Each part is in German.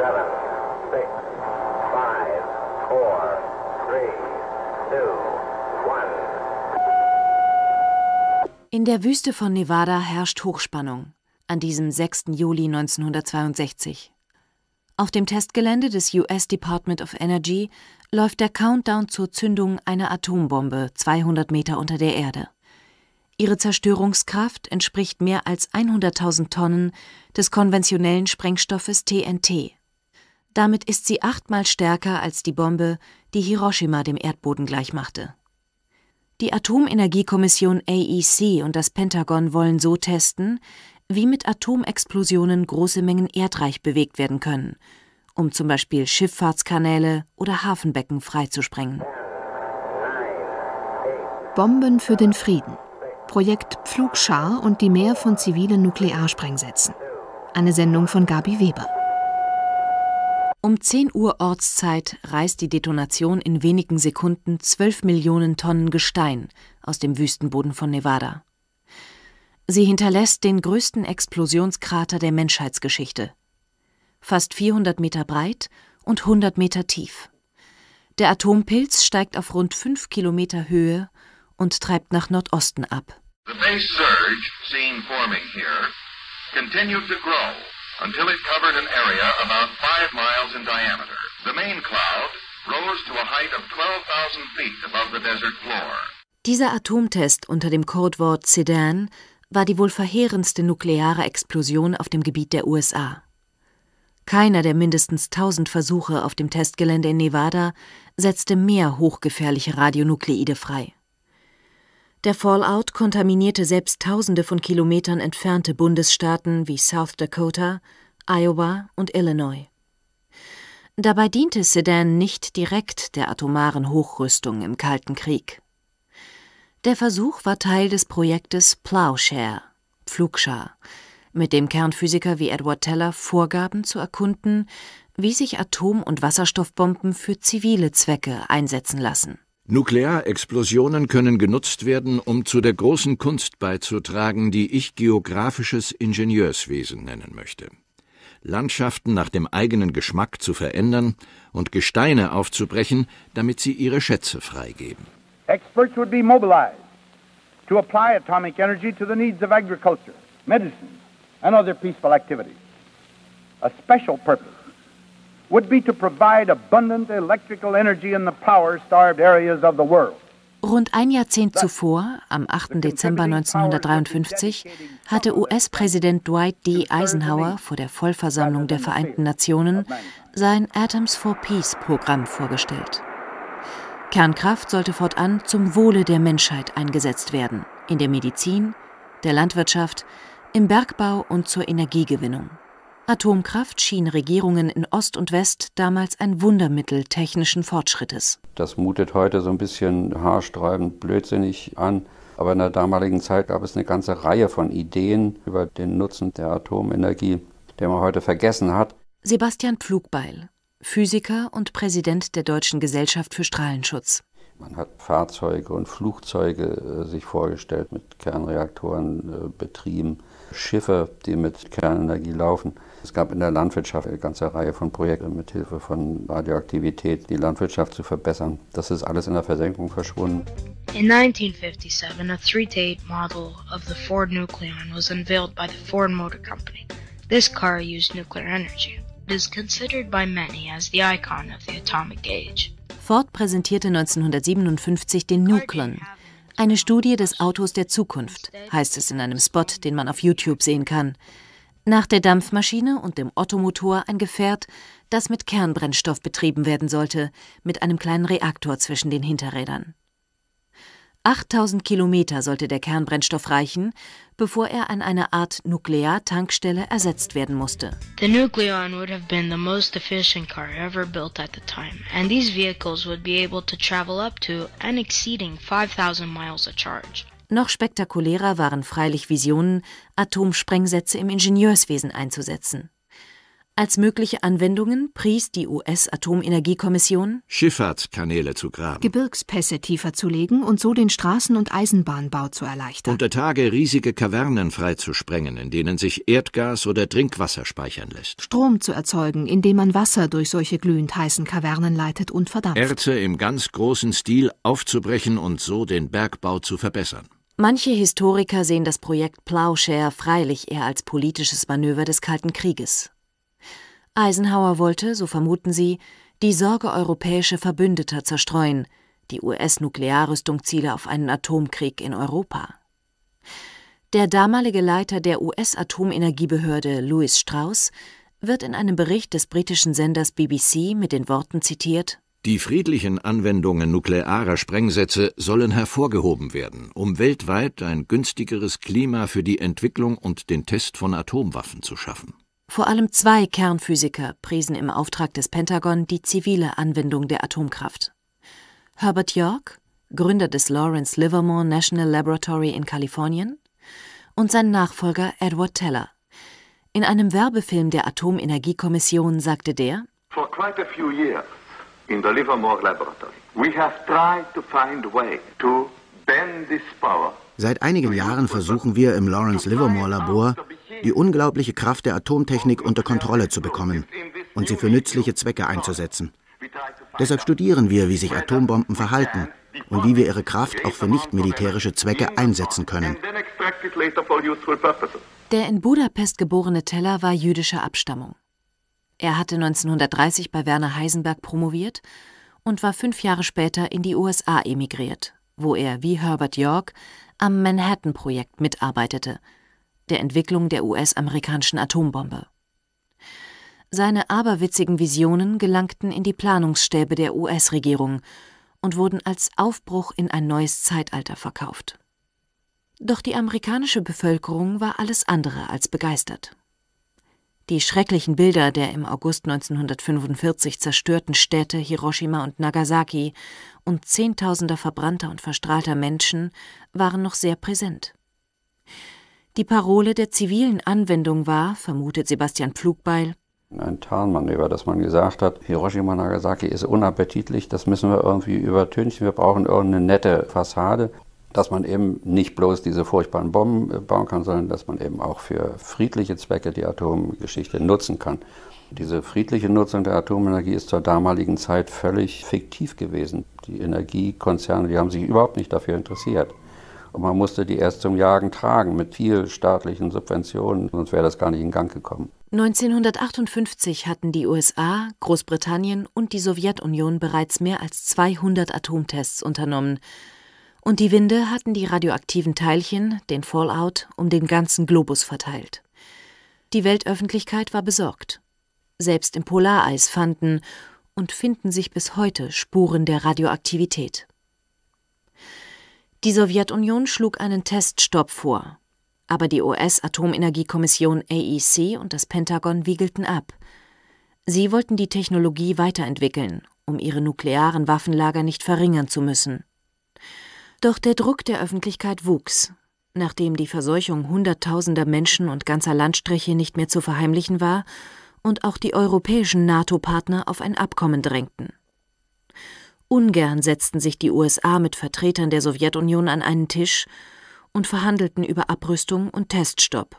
seven, six, five, four, three, two, one. In der Wüste von Nevada herrscht Hochspannung an diesem 6. Juli 1962. Auf dem Testgelände des US Department of Energy läuft der Countdown zur Zündung einer Atombombe 200 Meter unter der Erde. Ihre Zerstörungskraft entspricht mehr als 100.000 Tonnen des konventionellen Sprengstoffes TNT. Damit ist sie achtmal stärker als die Bombe, die Hiroshima dem Erdboden gleichmachte. Die Atomenergiekommission AEC und das Pentagon wollen so testen, wie mit Atomexplosionen große Mengen Erdreich bewegt werden können, um zum Beispiel Schifffahrtskanäle oder Hafenbecken freizusprengen. Bomben für den Frieden. Projekt Pflugschar und die Mehr von zivilen Nuklearsprengsätzen. Eine Sendung von Gabi Weber. Um 10 Uhr Ortszeit reißt die Detonation in wenigen Sekunden 12 Millionen Tonnen Gestein aus dem Wüstenboden von Nevada. Sie hinterlässt den größten Explosionskrater der Menschheitsgeschichte. Fast 400 Meter breit und 100 Meter tief. Der Atompilz steigt auf rund 5 Kilometer Höhe und treibt nach Nordosten ab. The base surge seen forming here continued to grow until it covered an area about five miles in diameter. The main cloud rose to a height of 12,000 feet above the desert floor. Dieser Atomtest unter dem Codewort Sedan war die wohl verheerendste nukleare Explosion auf dem Gebiet der USA. Keiner der mindestens 1000 Versuche auf dem Testgelände in Nevada setzte mehr hochgefährliche Radionukleide frei. Der Fallout kontaminierte selbst Tausende von Kilometern entfernte Bundesstaaten wie South Dakota, Iowa und Illinois. Dabei diente Sedan nicht direkt der atomaren Hochrüstung im Kalten Krieg. Der Versuch war Teil des Projektes Plowshare, Pflugschar, mit dem Kernphysiker wie Edward Teller vorgaben zu erkunden, wie sich Atom- und Wasserstoffbomben für zivile Zwecke einsetzen lassen. Nuklearexplosionen können genutzt werden, um zu der großen Kunst beizutragen, die ich geografisches Ingenieurswesen nennen möchte. Landschaften nach dem eigenen Geschmack zu verändern und Gesteine aufzubrechen, damit sie ihre Schätze freigeben. Experts would be mobilized to apply atomic energy to the needs of agriculture, medicine and other peaceful activities. A special purpose would be to provide abundant electrical energy in the power-starved areas of the world. Rund ein Jahrzehnt zuvor, am 8. Dezember 1953, hatte US-Präsident Dwight D. Eisenhower vor der Vollversammlung der Vereinten Nationen sein Atoms for Peace-Programm vorgestellt. Kernkraft sollte fortan zum Wohle der Menschheit eingesetzt werden, in der Medizin, der Landwirtschaft, im Bergbau und zur Energiegewinnung. Atomkraft schien Regierungen in Ost und West damals ein Wundermittel technischen Fortschrittes. Das mutet heute so ein bisschen haarsträubend blödsinnig an. Aber in der damaligen Zeit gab es eine ganze Reihe von Ideen über den Nutzen der Atomenergie, der man heute vergessen hat. Sebastian Pflugbeil, Physiker und Präsident der Deutschen Gesellschaft für Strahlenschutz. Man hat Fahrzeuge und Flugzeuge äh, sich vorgestellt, mit Kernreaktoren äh, betrieben. Schiffe, die mit Kernenergie laufen. Es gab in der Landwirtschaft eine ganze Reihe von Projekten mit Hilfe von Radioaktivität, die Landwirtschaft zu verbessern. Das ist alles in der Versenkung verschwunden. In 1957, a 3-8 model of the Ford Nucleon was unveiled by the Ford Motor Company. This car used nuclear energy. It is considered by many as the icon of the atomic age. Ford präsentierte 1957 den Nucleon, eine Studie des Autos der Zukunft, heißt es in einem Spot, den man auf YouTube sehen kann. Nach der Dampfmaschine und dem Ottomotor ein Gefährt, das mit Kernbrennstoff betrieben werden sollte, mit einem kleinen Reaktor zwischen den Hinterrädern. 8000 Kilometer sollte der Kernbrennstoff reichen, bevor er an eine Art Nukleartankstelle ersetzt werden musste. The Nucleon would have been the most efficient car ever built at the time, and these vehicles would be able to travel up to and exceeding 5000 miles a charge. Noch spektakulärer waren freilich Visionen, Atomsprengsätze im Ingenieurswesen einzusetzen. Als mögliche Anwendungen pries die US-Atomenergiekommission Schifffahrtskanäle zu graben, Gebirgspässe tiefer zu legen und so den Straßen- und Eisenbahnbau zu erleichtern. Unter Tage riesige Kavernen freizusprengen, in denen sich Erdgas oder Trinkwasser speichern lässt. Strom zu erzeugen, indem man Wasser durch solche glühend heißen Kavernen leitet und verdampft. Erze im ganz großen Stil aufzubrechen und so den Bergbau zu verbessern. Manche Historiker sehen das Projekt Plowshare freilich eher als politisches Manöver des Kalten Krieges, Eisenhower wollte, so vermuten sie, die Sorge europäischer Verbündeter zerstreuen, die US-Nuklearrüstung ziele auf einen Atomkrieg in Europa. Der damalige Leiter der US-Atomenergiebehörde Louis Strauss wird in einem Bericht des britischen Senders BBC mit den Worten zitiert Die friedlichen Anwendungen nuklearer Sprengsätze sollen hervorgehoben werden, um weltweit ein günstigeres Klima für die Entwicklung und den Test von Atomwaffen zu schaffen. Vor allem zwei Kernphysiker priesen im Auftrag des Pentagon die zivile Anwendung der Atomkraft. Herbert York, Gründer des Lawrence Livermore National Laboratory in Kalifornien, und sein Nachfolger Edward Teller. In einem Werbefilm der Atomenergiekommission sagte der: For quite a few years in the Livermore Laboratory, we have tried to find a way to bend this power Seit einigen Jahren versuchen wir im Lawrence Livermore Labor, die unglaubliche Kraft der Atomtechnik unter Kontrolle zu bekommen und sie für nützliche Zwecke einzusetzen. Deshalb studieren wir, wie sich Atombomben verhalten und wie wir ihre Kraft auch für nicht-militärische Zwecke einsetzen können. Der in Budapest geborene Teller war jüdischer Abstammung. Er hatte 1930 bei Werner Heisenberg promoviert und war fünf Jahre später in die USA emigriert, wo er wie Herbert York am Manhattan-Projekt mitarbeitete – der Entwicklung der US-amerikanischen Atombombe. Seine aberwitzigen Visionen gelangten in die Planungsstäbe der US-Regierung und wurden als Aufbruch in ein neues Zeitalter verkauft. Doch die amerikanische Bevölkerung war alles andere als begeistert. Die schrecklichen Bilder der im August 1945 zerstörten Städte Hiroshima und Nagasaki und Zehntausender verbrannter und verstrahlter Menschen waren noch sehr präsent. Die Parole der zivilen Anwendung war, vermutet Sebastian Pflugbeil, ein Tarnmanöver, dass man gesagt hat, Hiroshima Nagasaki ist unappetitlich, das müssen wir irgendwie übertünchen, wir brauchen irgendeine nette Fassade, dass man eben nicht bloß diese furchtbaren Bomben äh, bauen kann, sondern dass man eben auch für friedliche Zwecke die Atomgeschichte nutzen kann. Diese friedliche Nutzung der Atomenergie ist zur damaligen Zeit völlig fiktiv gewesen. Die Energiekonzerne, die haben sich überhaupt nicht dafür interessiert. Und man musste die erst zum Jagen tragen mit viel staatlichen Subventionen, sonst wäre das gar nicht in Gang gekommen. 1958 hatten die USA, Großbritannien und die Sowjetunion bereits mehr als 200 Atomtests unternommen. Und die Winde hatten die radioaktiven Teilchen, den Fallout, um den ganzen Globus verteilt. Die Weltöffentlichkeit war besorgt. Selbst im Polareis fanden und finden sich bis heute Spuren der Radioaktivität. Die Sowjetunion schlug einen Teststopp vor, aber die US-Atomenergiekommission AEC und das Pentagon wiegelten ab. Sie wollten die Technologie weiterentwickeln, um ihre nuklearen Waffenlager nicht verringern zu müssen. Doch der Druck der Öffentlichkeit wuchs. Nachdem die Verseuchung Hunderttausender Menschen und ganzer Landstriche nicht mehr zu verheimlichen war und auch die europäischen NATO-Partner auf ein Abkommen drängten. Ungern setzten sich die USA mit Vertretern der Sowjetunion an einen Tisch und verhandelten über Abrüstung und Teststopp.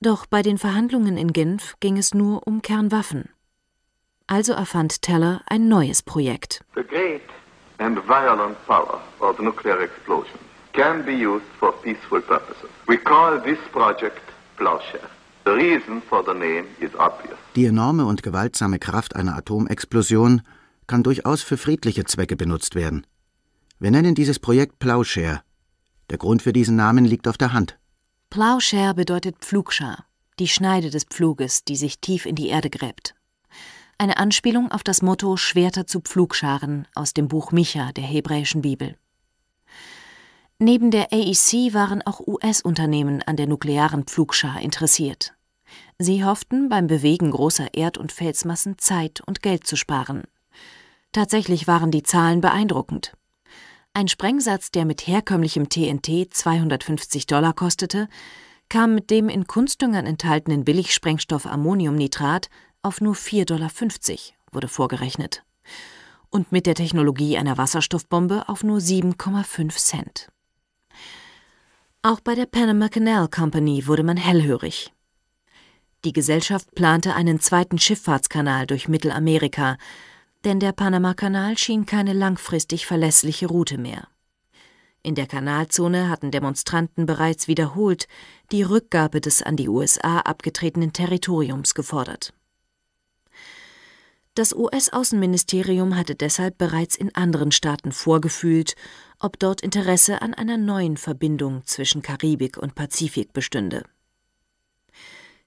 Doch bei den Verhandlungen in Genf ging es nur um Kernwaffen. Also erfand Teller ein neues Projekt. The great and violent power of nuclear explosion can be used for peaceful purposes. We call this project Plowshare. The reason for the name is obvious. Die enorme und gewaltsame Kraft einer Atomexplosion kann durchaus für friedliche Zwecke benutzt werden. Wir nennen dieses Projekt Plowshare. Der Grund für diesen Namen liegt auf der Hand. Plowshare bedeutet Pflugschar, die Schneide des Pfluges, die sich tief in die Erde gräbt. Eine Anspielung auf das Motto Schwerter zu Pflugscharen aus dem Buch Micha der hebräischen Bibel. Neben der AEC waren auch US-Unternehmen an der nuklearen Pflugschar interessiert. Sie hofften, beim Bewegen großer Erd- und Felsmassen Zeit und Geld zu sparen. Tatsächlich waren die Zahlen beeindruckend. Ein Sprengsatz, der mit herkömmlichem TNT 250 Dollar kostete, kam mit dem in Kunstdüngern enthaltenen Billigsprengstoff Ammoniumnitrat auf nur 4,50 Dollar, wurde vorgerechnet. Und mit der Technologie einer Wasserstoffbombe auf nur 7,5 Cent. Auch bei der Panama Canal Company wurde man hellhörig. Die Gesellschaft plante einen zweiten Schifffahrtskanal durch Mittelamerika, denn der Panamakanal schien keine langfristig verlässliche Route mehr. In der Kanalzone hatten Demonstranten bereits wiederholt die Rückgabe des an die USA abgetretenen Territoriums gefordert. Das US-Außenministerium hatte deshalb bereits in anderen Staaten vorgefühlt, ob dort Interesse an einer neuen Verbindung zwischen Karibik und Pazifik bestünde.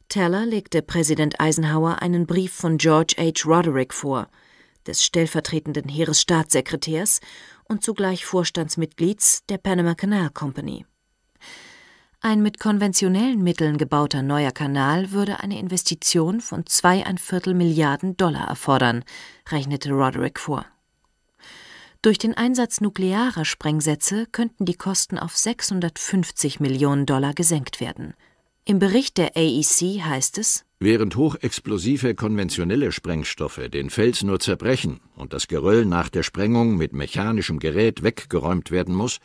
Teller legte Präsident Eisenhower einen Brief von George H. Roderick vor – des stellvertretenden Heeresstaatssekretärs und zugleich Vorstandsmitglieds der Panama Canal Company. Ein mit konventionellen Mitteln gebauter neuer Kanal würde eine Investition von zweieinviertel Milliarden Dollar erfordern, rechnete Roderick vor. Durch den Einsatz nuklearer Sprengsätze könnten die Kosten auf 650 Millionen Dollar gesenkt werden. Im Bericht der AEC heißt es, Während hochexplosive konventionelle Sprengstoffe den Fels nur zerbrechen und das Geröll nach der Sprengung mit mechanischem Gerät weggeräumt werden muss,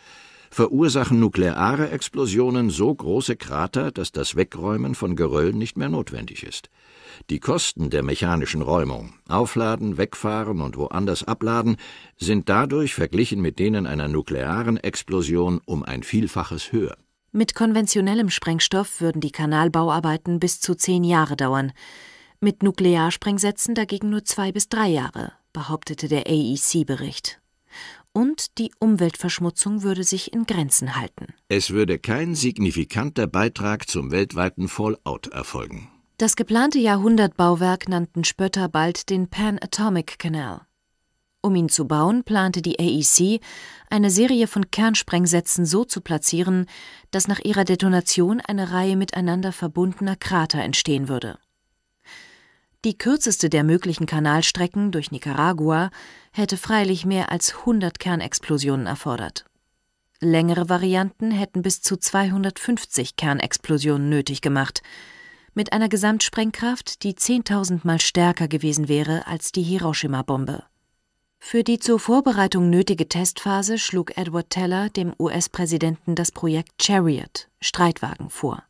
verursachen nukleare Explosionen so große Krater, dass das Wegräumen von Geröll nicht mehr notwendig ist. Die Kosten der mechanischen Räumung, Aufladen, Wegfahren und woanders abladen, sind dadurch verglichen mit denen einer nuklearen Explosion um ein Vielfaches höher. Mit konventionellem Sprengstoff würden die Kanalbauarbeiten bis zu zehn Jahre dauern, mit Nuklearsprengsätzen dagegen nur zwei bis drei Jahre, behauptete der AEC-Bericht. Und die Umweltverschmutzung würde sich in Grenzen halten. Es würde kein signifikanter Beitrag zum weltweiten Fallout erfolgen. Das geplante Jahrhundertbauwerk nannten Spötter bald den Pan Atomic Canal. Um ihn zu bauen, plante die AEC, eine Serie von Kernsprengsätzen so zu platzieren, dass nach ihrer Detonation eine Reihe miteinander verbundener Krater entstehen würde. Die kürzeste der möglichen Kanalstrecken durch Nicaragua hätte freilich mehr als 100 Kernexplosionen erfordert. Längere Varianten hätten bis zu 250 Kernexplosionen nötig gemacht, mit einer Gesamtsprengkraft, die 10.000 Mal stärker gewesen wäre als die Hiroshima-Bombe. Für die zur Vorbereitung nötige Testphase schlug Edward Teller dem US-Präsidenten das Projekt Chariot, Streitwagen, vor.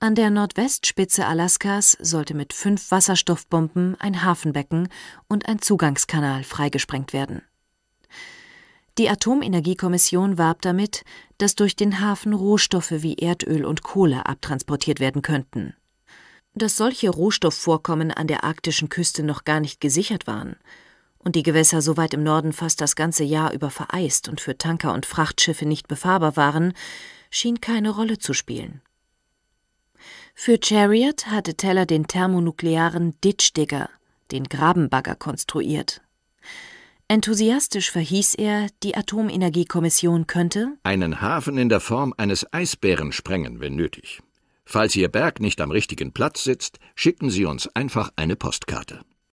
An der Nordwestspitze Alaskas sollte mit fünf Wasserstoffbomben ein Hafenbecken und ein Zugangskanal freigesprengt werden. Die Atomenergiekommission warb damit, dass durch den Hafen Rohstoffe wie Erdöl und Kohle abtransportiert werden könnten. Dass solche Rohstoffvorkommen an der arktischen Küste noch gar nicht gesichert waren, und die Gewässer so weit im Norden fast das ganze Jahr über vereist und für Tanker und Frachtschiffe nicht befahrbar waren, schien keine Rolle zu spielen. Für Chariot hatte Teller den thermonuklearen Ditch Digger, den Grabenbagger, konstruiert. Enthusiastisch verhieß er, die Atomenergiekommission könnte einen Hafen in der Form eines Eisbären sprengen, wenn nötig. Falls Ihr Berg nicht am richtigen Platz sitzt, schicken Sie uns einfach eine Postkarte.